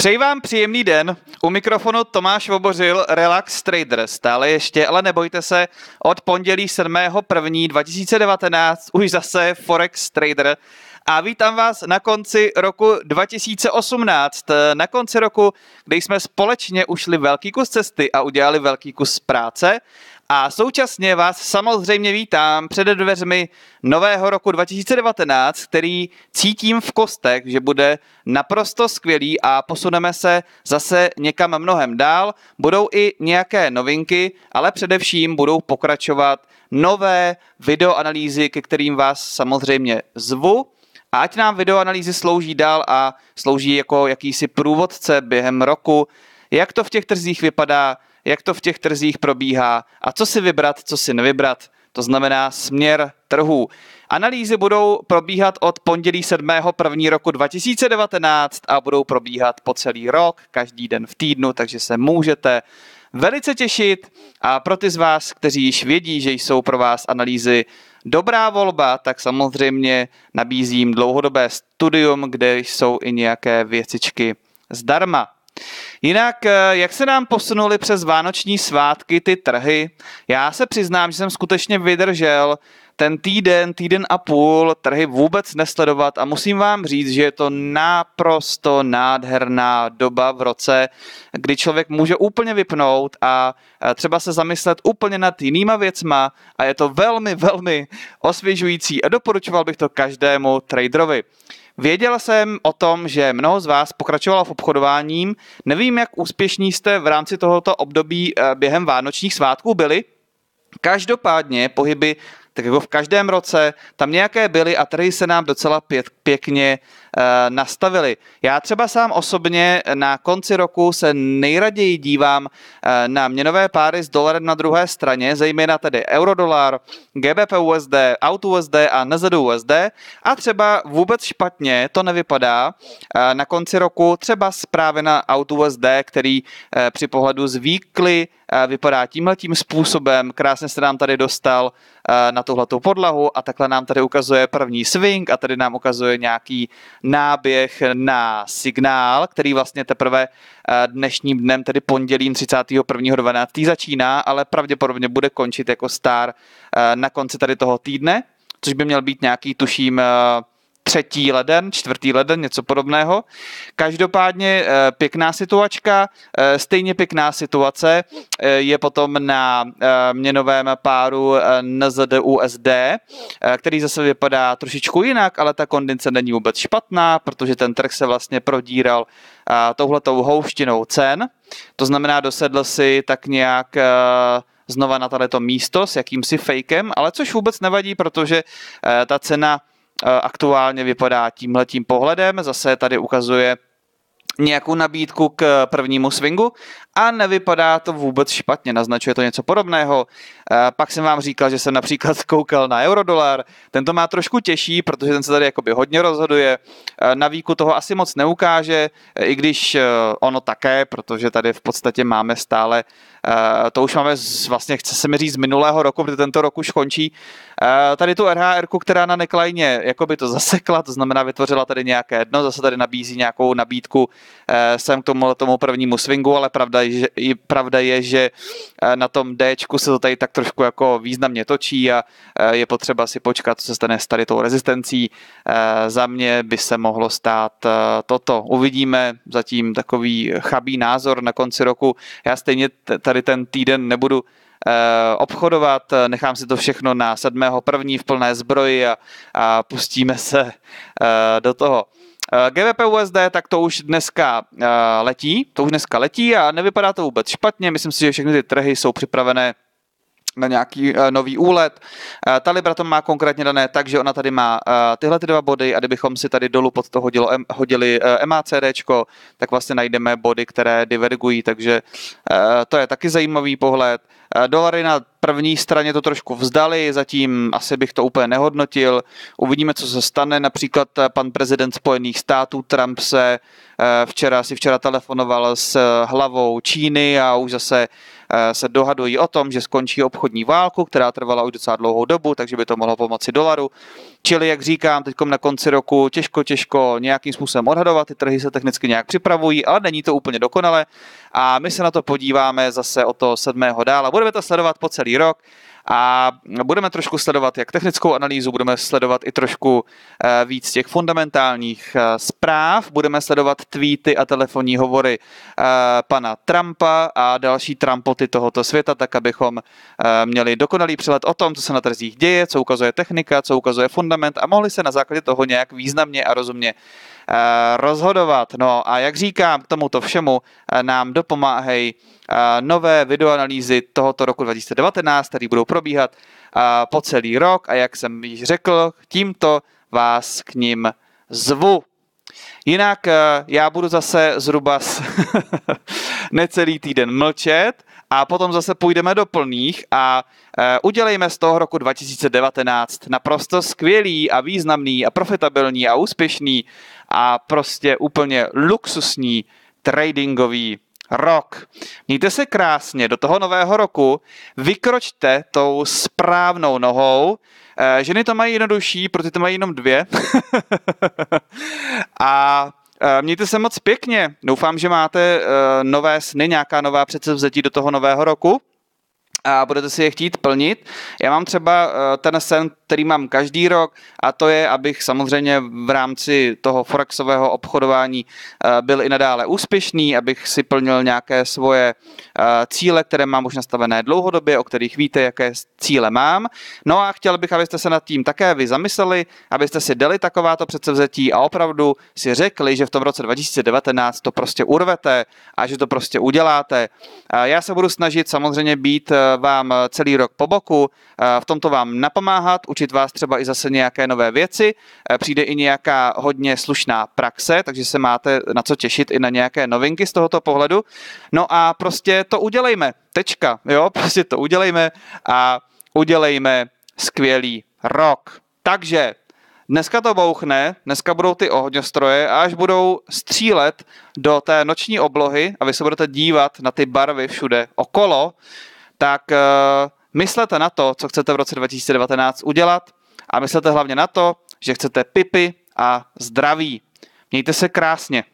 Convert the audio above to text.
Přeji vám příjemný den. U mikrofonu Tomáš Vobořil, Relax Trader. Stále ještě, ale nebojte se, od pondělí 7.1.2019 už zase Forex Trader. A vítám vás na konci roku 2018, na konci roku, kdy jsme společně ušli velký kus cesty a udělali velký kus práce. A současně vás samozřejmě vítám před dveřmi nového roku 2019, který cítím v kostech, že bude naprosto skvělý a posuneme se zase někam mnohem dál. Budou i nějaké novinky, ale především budou pokračovat nové videoanalýzy, ke kterým vás samozřejmě zvu. A ať nám videoanalýzy slouží dál a slouží jako jakýsi průvodce během roku, jak to v těch trzích vypadá, jak to v těch trzích probíhá a co si vybrat, co si nevybrat, to znamená směr trhů. Analýzy budou probíhat od pondělí 7. první roku 2019 a budou probíhat po celý rok, každý den v týdnu, takže se můžete velice těšit a pro ty z vás, kteří již vědí, že jsou pro vás analýzy dobrá volba, tak samozřejmě nabízím dlouhodobé studium, kde jsou i nějaké věcičky zdarma. Jinak, eh, jak se nám posunuli přes vánoční svátky ty trhy? Já se přiznám, že jsem skutečně vydržel ten týden, týden a půl trhy vůbec nesledovat a musím vám říct, že je to naprosto nádherná doba v roce, kdy člověk může úplně vypnout a eh, třeba se zamyslet úplně nad jinýma věcma a je to velmi, velmi osvěžující a doporučoval bych to každému traderovi. Věděla jsem o tom, že mnoho z vás pokračovalo v obchodováním. Nevím, jak úspěšní jste v rámci tohoto období eh, během vánočních svátků byli. Každopádně pohyby tak jako v každém roce tam nějaké byly a trhy se nám docela pět, pěkně uh, nastavily. Já třeba sám osobně na konci roku se nejraději dívám uh, na měnové páry s dolarem na druhé straně, zejména tedy eurodolar, GBP USD, Auto USD a NZD USD a třeba vůbec špatně to nevypadá uh, na konci roku třeba zprávy na Auto USD, který uh, při pohledu zvýkly Eh, vypadá tímhle tím způsobem, krásně se nám tady dostal eh, na tuhletou podlahu a takhle nám tady ukazuje první swing a tady nám ukazuje nějaký náběh na signál, který vlastně teprve eh, dnešním dnem, tedy pondělím 31.12. začíná, ale pravděpodobně bude končit jako star na konci tady toho týdne, což by měl být nějaký, tuším, třetí leden, čtvrtý leden, něco podobného. Každopádně eh, pěkná situačka, eh, stejně pěkná situace eh, je potom na měnovém páru NZD-USD, který zase vypadá trošičku jinak, ale ta kondice není vůbec špatná, protože ten trh se vlastně prodíral touhletou houštinou cen. To znamená, dosedl si tak nějak znova na tato místo s jakýmsi fakem, ale což vůbec nevadí, protože ta cena Eh, aktuálně vypadá tímhletím pohledem. Zase tady ukazuje nějakou nabídku k prvnímu swingu a nevypadá to vůbec špatně, naznačuje to něco podobného. Eh, pak jsem vám říkal, že jsem například koukal na eurodolar, ten to má trošku těžší, protože ten se tady jakoby hodně rozhoduje, eh, na výku toho asi moc neukáže, eh, i když ono také, protože tady v podstatě máme stále, to už máme z, vlastně, chce se mi říct, z minulého roku, protože tento rok už končí, tady tu RHR, která na Neklajně jakoby to zasekla, to znamená vytvořila tady nějaké dno, zase tady nabízí nějakou nabídku sem k tomu, tomu prvnímu swingu, ale pravda že, i pravda je, že eh, na tom D se to tady tak trošku jako významně točí a eh, je potřeba si počkat, co se stane s tady tou rezistencí. Eh, za mě by se mohlo stát toto. Uvidíme zatím takový chabý názor na konci roku. Já stejně tady ten týden nebudu obchodovat, nechám si to všechno na 7.1. v plné zbroji a, a pustíme se do toho. Eh, GVP USD, tak to už dneska eh, letí, to už dneska letí a nevypadá to vůbec špatně. Myslím si, že všechny ty trhy jsou připravené na nějaký uh, nový úlet. Uh, eh, ta Libra to má konkrétně dané tak, že ona tady má uh, tyhle ty dva body a kdybychom si tady dolů pod to hodilo, em, hodili uh, MACD, tak vlastně najdeme body, které divergují, takže uh, to je taky zajímavý pohled. Uh, dolary na první straně to trošku vzdali, zatím asi bych to úplně nehodnotil. Uvidíme, co se stane. Například pan prezident Spojených států Trump se včera, si včera telefonoval s hlavou Číny a už zase Eh, se dohadují o tom, že skončí obchodní válku, která trvala už docela dlouhou dobu, takže by to mohlo pomoci dolaru. Čili, jak říkám, teď na konci roku těžko, těžko nějakým způsobem odhadovat, ty trhy se technicky nějak připravují, ale není to úplně dokonale. A my se na to podíváme zase o to sedmého dál a budeme to sledovat po celý rok a budeme trošku sledovat jak technickou analýzu, budeme sledovat i trošku eh, víc těch fundamentálních eh, zpráv, budeme sledovat tweety a telefonní hovory eh, pana Trumpa a další Trumpoty tohoto světa, tak abychom měli dokonalý přehled o tom, co se na trzích děje, co ukazuje technika, co ukazuje fundament a mohli se na základě toho nějak významně a rozumně Eh, rozhodovat. No a jak říkám, k tomuto všemu eh, nám dopomáhají eh, nové videoanalýzy tohoto roku 2019, které budou probíhat po celý rok a jak jsem již řekl, tímto vás k ním zvu. Jinak já budu zase zhruba necelý týden mlčet, a potom zase půjdeme do plných a e, udělejme z toho roku 2019 naprosto skvělý a významný a profitabilní a úspěšný a prostě úplně luxusní tradingový rok. Mějte se krásně do toho nového roku, vykročte tou správnou nohou, e, ženy to mají jednodušší, protože to mají jenom dvě. a Eh, mějte se moc pěkně. Doufám, že máte eh, nové sny, nějaká nová předsevzetí do toho nového roku a budete si je chtít plnit. Já mám třeba eh, ten sen, který mám každý rok a to je, abych samozřejmě v rámci toho forexového obchodování byl i nadále úspěšný, abych si plnil nějaké svoje Eh, cíle, které mám už nastavené dlouhodobě, o kterých víte, jaké cíle mám. No a chtěl bych, abyste se nad tím také vy zamysleli, abyste si dali takováto předsevzetí a opravdu si řekli, že v tom roce 2019 to prostě urvete a že to prostě uděláte. Eh, já se budu snažit samozřejmě být eh, vám celý rok po boku, v tomto vám napomáhat, učit vás třeba i zase nějaké nové věci, přijde i nějaká hodně slušná praxe, takže se máte na co těšit i na nějaké novinky z tohoto pohledu. No a prostě to udělejme. Tečka. Jo, prostě to udělejme a udělejme skvělý rok. Takže Dneska to bouchne, dneska budou ty ohňostroje a až budou střílet do té noční oblohy a vy se budete dívat na ty barvy všude okolo, tak uh, myslete na to, co chcete v roce 2019 udělat a myslete hlavně na to, že chcete pipy a zdraví. Mějte se krásně.